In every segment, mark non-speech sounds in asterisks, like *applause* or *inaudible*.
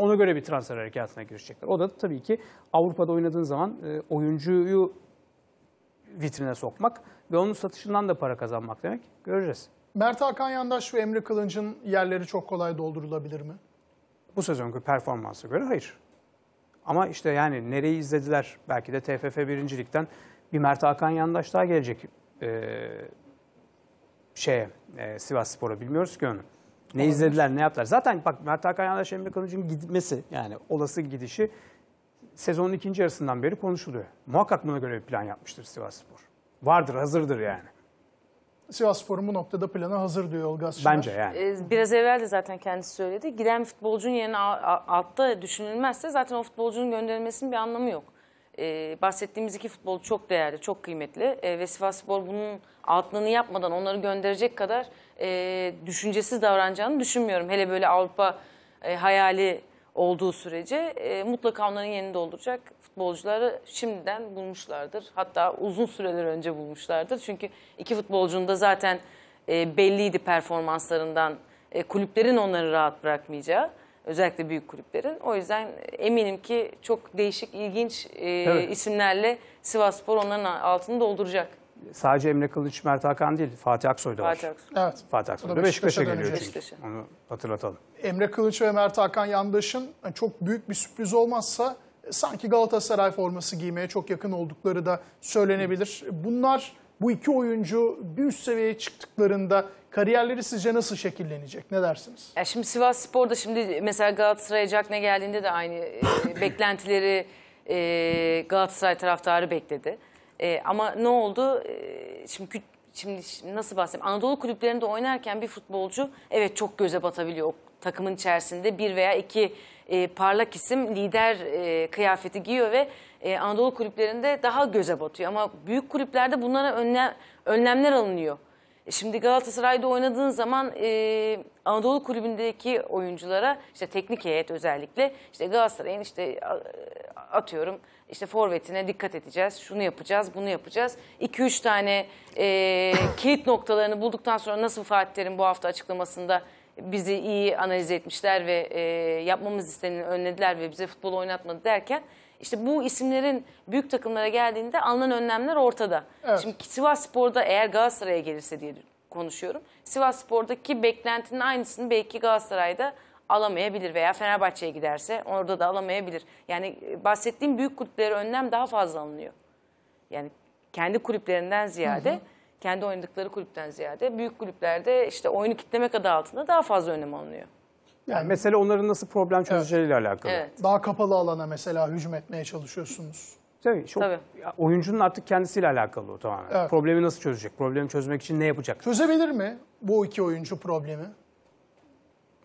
Ona göre bir transfer harekatına girişecekler. O da tabii ki Avrupa'da oynadığın zaman e, oyuncuyu vitrine sokmak ve onun satışından da para kazanmak demek. Göreceğiz. Mert Hakan Yandaş ve Emre Kılınç'ın yerleri çok kolay doldurulabilir mi? Bu sezonki performansı göre hayır. Ama işte yani nereyi izlediler? Belki de TFF birincilikten bir Mert Hakan Yandaş daha gelecek ee, şeye, e, Sivas Spor'a bilmiyoruz ki onu. Ne Olabilir. izlediler, ne yaptılar. Zaten bak Mert Hakan Yandaş, Emre Kılıç'ın gitmesi yani olası gidişi sezonun ikinci yarısından beri konuşuluyor. Muhakkak buna göre bir plan yapmıştır Sivas Spor. Vardır, hazırdır yani. Sivas Spor'un bu noktada plana hazır diyor Olga Sümer. Bence yani. Ee, biraz evvel de zaten kendisi söyledi. Giden futbolcunun yerine altta düşünülmezse zaten o futbolcunun gönderilmesinin bir anlamı yok. Ee, bahsettiğimiz iki futbolcu çok değerli, çok kıymetli. Ee, ve Sivas Spor bunun altını yapmadan onları gönderecek kadar e, düşüncesiz davranacağını düşünmüyorum. Hele böyle Avrupa e, hayali olduğu sürece e, mutlaka onların yerini dolduracak futbolcuları şimdiden bulmuşlardır. Hatta uzun süreler önce bulmuşlardır. Çünkü iki futbolcunun da zaten e, belliydi performanslarından e, kulüplerin onları rahat bırakmayacağı. Özellikle büyük kulüplerin. O yüzden eminim ki çok değişik, ilginç e, evet. isimlerle Sivasspor onların altını dolduracak sadece Emre Kılıç, Mert Hakan değil, Fatih Aksoy da var. Fatih Aksoy. Evet. Fatih Aksoy da Beşiktaş'a, Beşiktaş'a geliyor çünkü. Beşiktaş'a. Onu hatırlatalım. Emre Kılıç ve Mert Hakan Yandaş'ın e, çok büyük bir sürpriz olmazsa e, sanki Galatasaray forması giymeye çok yakın oldukları da söylenebilir. Bunlar bu iki oyuncu bir üst seviyeye çıktıklarında kariyerleri sizce nasıl şekillenecek? Ne dersiniz? Ya şimdi Sivas Spor'da şimdi mesela Galatasaray'a Jack ne geldiğinde de aynı e, *coughs* beklentileri Galatasaray taraftarı bekledi. E, ama ne oldu? E, şimdi şimdi nasıl bahsedeyim? Anadolu kulüplerinde oynarken bir futbolcu evet çok göze batabiliyor. O takımın içerisinde bir veya iki e, parlak isim lider e, kıyafeti giyiyor ve e, Anadolu kulüplerinde daha göze batıyor. Ama büyük kulüplerde bunlara önlem, önlemler alınıyor. E, şimdi Galatasaray'da oynadığın zaman e, Anadolu kulübündeki oyunculara işte teknik heyet özellikle işte Galatasaray'ın işte atıyorum işte forvetine dikkat edeceğiz, şunu yapacağız, bunu yapacağız. 2-3 tane e, kilit noktalarını bulduktan sonra nasıl Fatih Terim bu hafta açıklamasında bizi iyi analiz etmişler ve e, yapmamız isteneni önlediler ve bize futbol oynatmadı derken işte bu isimlerin büyük takımlara geldiğinde alınan önlemler ortada. Evet. Şimdi Sivas Spor'da eğer Galatasaray'a gelirse diye konuşuyorum. Sivas Spor'daki beklentinin aynısını belki Galatasaray'da alamayabilir veya Fenerbahçe'ye giderse orada da alamayabilir. Yani e, bahsettiğim büyük kulüplere önlem daha fazla alınıyor. Yani kendi kulüplerinden ziyade, hı hı. kendi oynadıkları kulüpten ziyade büyük kulüplerde işte oyunu kitlemek adı altında daha fazla önem alınıyor. Yani mesele onların nasıl problem çözeceğiyle evet. alakalı. Evet. Daha kapalı alana mesela hücum etmeye çalışıyorsunuz. Tabii. Çok, Tabii. Oyuncunun artık kendisiyle alakalı o tamamen. Evet. Problemi nasıl çözecek? Problemi çözmek için ne yapacak? Çözebilir mi bu iki oyuncu problemi?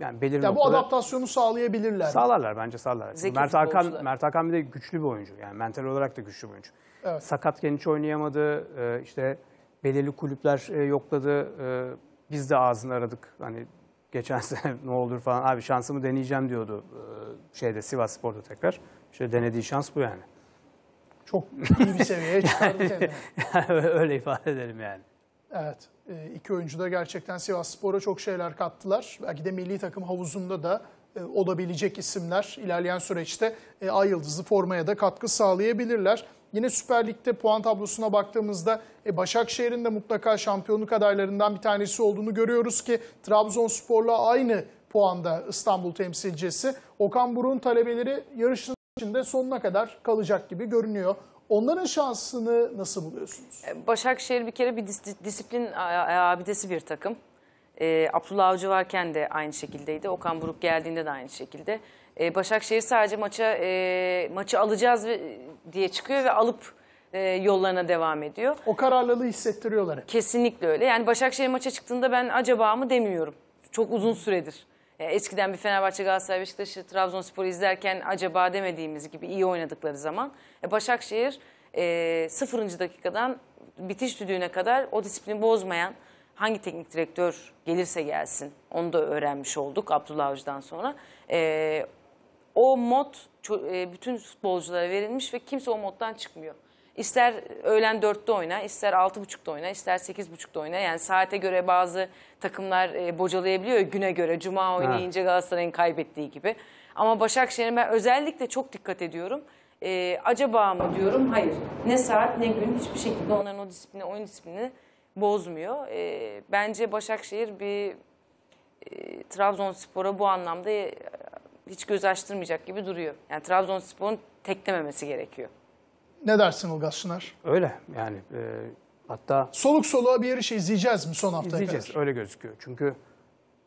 yani belirli yani bu noktada... adaptasyonu sağlayabilirler. Sağlarlar bence sağlarlar. Zeki Mert Hakan, Mert Hakan bir de güçlü bir oyuncu. Yani mental olarak da güçlü bir oyuncu. Evet. Sakatken hiç oynayamadı. E, işte belirli kulüpler e, yokladı. E, biz de ağzını aradık. Hani geçen *laughs* sene ne olur falan. Abi şansımı deneyeceğim diyordu şeyde Sivas Spor'da tekrar. İşte denediği şans bu yani. Çok iyi bir seviyeye çıkardı *laughs* kendini. öyle ifade ederim yani. Evet. E, iki oyuncu da gerçekten Sivas Spor'a çok şeyler kattılar. Belki de milli takım havuzunda da e, olabilecek isimler ilerleyen süreçte e, Ay Yıldızlı formaya da katkı sağlayabilirler. Yine Süper Lig'de puan tablosuna baktığımızda Başakşehir'in de mutlaka şampiyonluk adaylarından bir tanesi olduğunu görüyoruz ki Trabzonspor'la aynı puanda İstanbul temsilcisi. Okan Burun talebeleri yarışın içinde sonuna kadar kalacak gibi görünüyor. Onların şansını nasıl buluyorsunuz? E, Başakşehir bir kere bir dis disiplin abidesi bir takım. E, Abdullah Avcı varken de aynı şekildeydi. Okan Buruk geldiğinde de aynı şekilde. E, Başakşehir sadece maça e, maçı alacağız diye çıkıyor ve alıp e, yollarına devam ediyor. O kararlılığı hissettiriyorlar Kesinlikle öyle. Yani Başakşehir maça çıktığında ben acaba mı demiyorum. Çok uzun süredir. E, eskiden bir Fenerbahçe, Galatasaray, Beşiktaş'ı, Trabzonspor'u izlerken acaba demediğimiz gibi iyi oynadıkları zaman e, Başakşehir e, sıfırıncı dakikadan bitiş düdüğüne kadar o disiplini bozmayan hangi teknik direktör gelirse gelsin onu da öğrenmiş olduk Abdullah Avcı'dan sonra. E, o mod e, bütün futbolculara verilmiş ve kimse o moddan çıkmıyor. İster öğlen 4'te oyna, ister 6.30'da oyna, ister 8.30'da oyna. Yani saate göre bazı takımlar e, bocalayabiliyor güne göre. Cuma oynayınca Galatasaray'ın kaybettiği gibi. Ama Başakşehir'e ben özellikle çok dikkat ediyorum. E, acaba mı diyorum? Hayır. Ne saat ne gün hiçbir şekilde onların o disiplini, oyun disiplini bozmuyor. E, bence Başakşehir bir e, Trabzonspor'a bu anlamda e, hiç göz açtırmayacak gibi duruyor. Yani Trabzonspor'un teklememesi gerekiyor. Ne dersin Ilgaz Şınar? Öyle yani e, hatta... Soluk soluğa bir yarış izleyeceğiz mi son haftaya İzleyeceğiz. kadar? öyle gözüküyor. Çünkü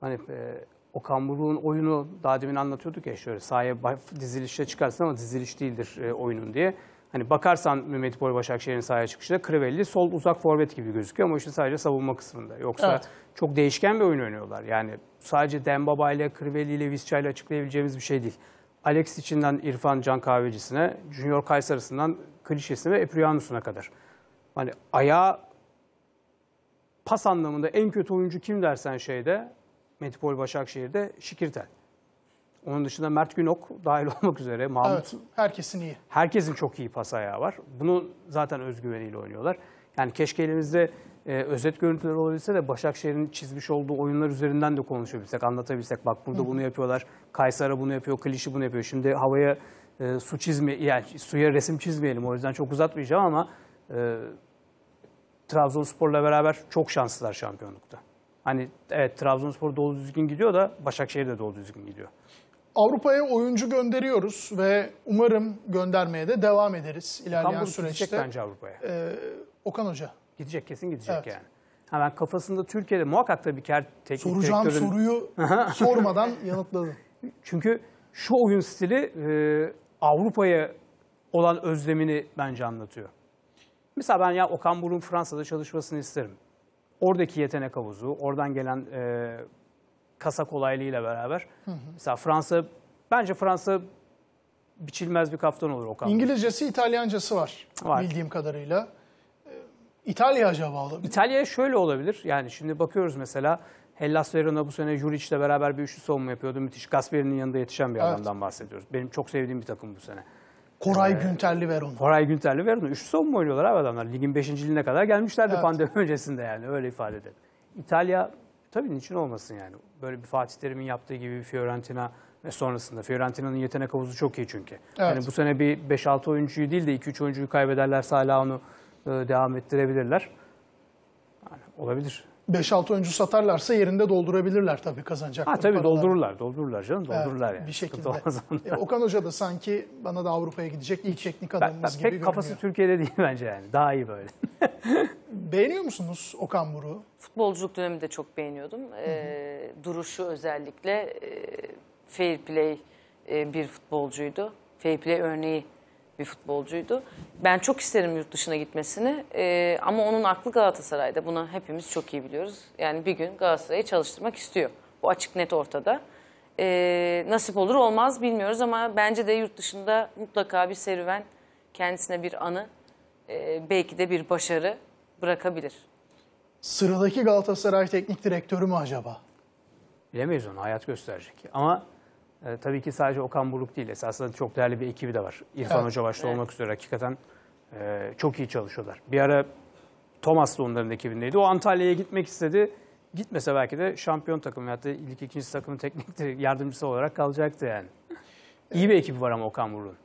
hani e, Okan Buruk'un oyunu daha demin anlatıyorduk ya şöyle sahaya dizilişe çıkarsın ama diziliş değildir e, oyunun diye. Hani bakarsan Mehmet Bol Başakşehir'in sahaya çıkışında Crivelli sol uzak forvet gibi gözüküyor ama işte sadece savunma kısmında. Yoksa evet. çok değişken bir oyun oynuyorlar. Yani sadece Dembaba ile Crivelli ile Visca ile açıklayabileceğimiz bir şey değil. Alex içinden İrfan Can Kahvecisi'ne, Junior Kayserisinden Klişesine ve Epriyanus'una kadar. Hani ayağa pas anlamında en kötü oyuncu kim dersen şeyde, Metropol Başakşehir'de Şikirtel. Onun dışında Mert Günok dahil *laughs* olmak üzere Mahmut. Evet, herkesin iyi. Herkesin çok iyi pas ayağı var. Bunu zaten özgüveniyle oynuyorlar. Yani keşke elimizde e, özet görüntüler olabilse de Başakşehir'in çizmiş olduğu oyunlar üzerinden de konuşabilsek, anlatabilsek. Bak burada bunu yapıyorlar, Kaysara bunu yapıyor, Klişi bunu yapıyor. Şimdi havaya e, su çizme, yani suya resim çizmeyelim o yüzden çok uzatmayacağım ama e, Trabzonspor'la beraber çok şanslılar şampiyonlukta. Hani evet Trabzonspor dolu düzgün gidiyor da Başakşehir de dolu düzgün gidiyor. Avrupa'ya oyuncu gönderiyoruz ve umarım göndermeye de devam ederiz e, ilerleyen Hamburg süreçte. bence Avrupa'ya. Ee, Okan Hoca Gidecek kesin gidecek evet. yani. Hemen kafasında Türkiye'de muhakkak tabii ki her teknik Soracağım direktörün... soruyu *laughs* sormadan yanıtladı. Çünkü şu oyun stili e, Avrupa'ya olan özlemini bence anlatıyor. Mesela ben ya Okan Burun Fransa'da çalışmasını isterim. Oradaki yetenek havuzu, oradan gelen e, kasa kolaylığıyla beraber. Hı hı. Mesela Fransa, bence Fransa biçilmez bir kaftan olur Okan. İngilizcesi, İtalyancası var, var bildiğim kadarıyla. İtalya acaba olabilir? İtalya şöyle olabilir. Yani şimdi bakıyoruz mesela Hellas Verona bu sene Juric'le beraber bir üçlü savunma yapıyordu. Müthiş Gasperi'nin yanında yetişen bir evet. adamdan bahsediyoruz. Benim çok sevdiğim bir takım bu sene. Koray ee, Günterli Verona. Koray Günterli Verona. Üçlü savunma oynuyorlar abi adamlar. Ligin beşinciliğine kadar gelmişlerdi evet. pandemi *laughs* öncesinde yani öyle ifade edelim. İtalya tabii niçin olmasın yani. Böyle bir Fatih Terim'in yaptığı gibi bir Fiorentina ve sonrasında. Fiorentina'nın yetenek havuzu çok iyi çünkü. Evet. Yani bu sene bir 5-6 oyuncuyu değil de 2-3 oyuncuyu kaybederlerse hala onu e, devam ettirebilirler. Yani olabilir. 5-6 oyuncu satarlarsa yerinde doldurabilirler tabii kazanacaklar. Ha tabii doldururlar, doldururlar canım, doldururlar evet, yani. Bir şekilde. E, Okan Hoca da sanki bana da Avrupa'ya gidecek ilk teknik adamımız ben, ben, gibi pek görünüyor. kafası Türkiye'de değil *laughs* bence yani. Daha iyi böyle. *laughs* Beğeniyor musunuz Okan Buru? Futbolculuk döneminde çok beğeniyordum. Ee, duruşu özellikle e, fair play e, bir futbolcuydu. Fair play örneği bir futbolcuydu. Ben çok isterim yurt dışına gitmesini e, ama onun aklı Galatasaray'da. Bunu hepimiz çok iyi biliyoruz. Yani bir gün Galatasaray'ı çalıştırmak istiyor. Bu açık net ortada. E, nasip olur olmaz bilmiyoruz ama bence de yurt dışında mutlaka bir serüven, kendisine bir anı, e, belki de bir başarı bırakabilir. Sıradaki Galatasaray teknik direktörü mü acaba? Bilemeyiz onu hayat gösterecek. Ama e, tabii ki sadece Okan Buruk değil. Esasında çok değerli bir ekibi de var. İrfan evet. Hoca başta evet. olmak üzere hakikaten e, çok iyi çalışıyorlar. Bir ara Thomas da onların ekibindeydi. O Antalya'ya gitmek istedi. Gitmese belki de şampiyon takım veyahut da ilk ikinci takımın teknik *laughs* yardımcısı olarak kalacaktı yani. İyi bir ekibi var ama Okan Buruk'un.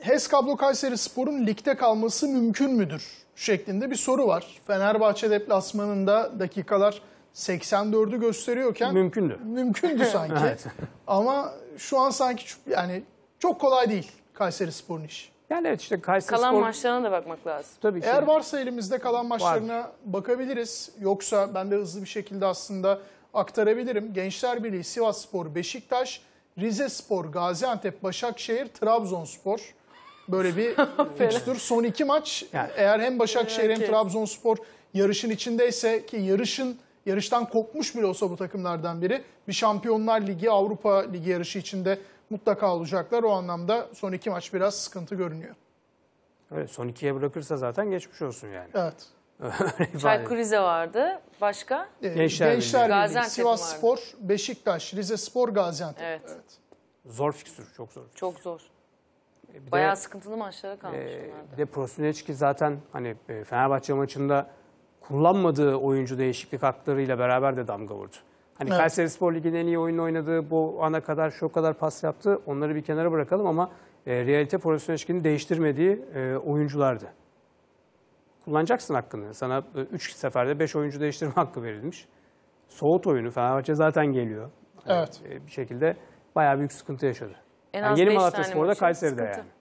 HES Kablo Kayseri Spor'un ligde kalması mümkün müdür şeklinde bir soru var. Fenerbahçe deplasmanında dakikalar 84'ü gösteriyorken mümkündü. Mümkündü *laughs* sanki. evet. Ama şu an sanki yani çok kolay değil Kayseri Spor'un işi. Yani evet işte Kayseri Kalan Spor... maçlarına da bakmak lazım. Tabii Eğer şimdi... varsa elimizde kalan maçlarına Var. bakabiliriz. Yoksa ben de hızlı bir şekilde aslında aktarabilirim. Gençler Birliği, Sivas Spor, Beşiktaş, Rize Spor, Gaziantep, Başakşehir, Trabzonspor. Böyle bir *laughs* fikstür. Son iki maç yani. eğer hem Başakşehir hem Trabzonspor yarışın içindeyse ki yarışın yarıştan kopmuş bile olsa bu takımlardan biri bir Şampiyonlar Ligi, Avrupa Ligi yarışı içinde mutlaka olacaklar. O anlamda son iki maç biraz sıkıntı görünüyor. Evet, son ikiye bırakırsa zaten geçmiş olsun yani. Evet. Çaykur *laughs* Rize vardı. Başka? Ee, Gençler, Gençler Birliği, Gaziantep Sivas vardı. Spor, Beşiktaş, Rize Spor, Gaziantep. Evet. evet. Zor fikstür, çok zor. Fikstür. Çok zor. E, bir Bayağı sıkıntılı maçlara kalmış e, onlarda. Bir de Prosinecki zaten hani e, Fenerbahçe maçında kullanmadığı oyuncu değişiklik haklarıyla beraber de damga vurdu. Hani evet. Kayseri Spor Ligi'nin en iyi oyunu oynadığı bu ana kadar şu kadar pas yaptı. Onları bir kenara bırakalım ama e, realite pozisyon ilişkini değiştirmediği e, oyunculardı. Kullanacaksın hakkını. Sana 3 e, seferde 5 oyuncu değiştirme hakkı verilmiş. Soğut oyunu Fenerbahçe zaten geliyor. Evet. E, bir şekilde bayağı büyük sıkıntı yaşadı. En az yani yeni Malatya Spor'da Kayseri'de sıkıntı. yani.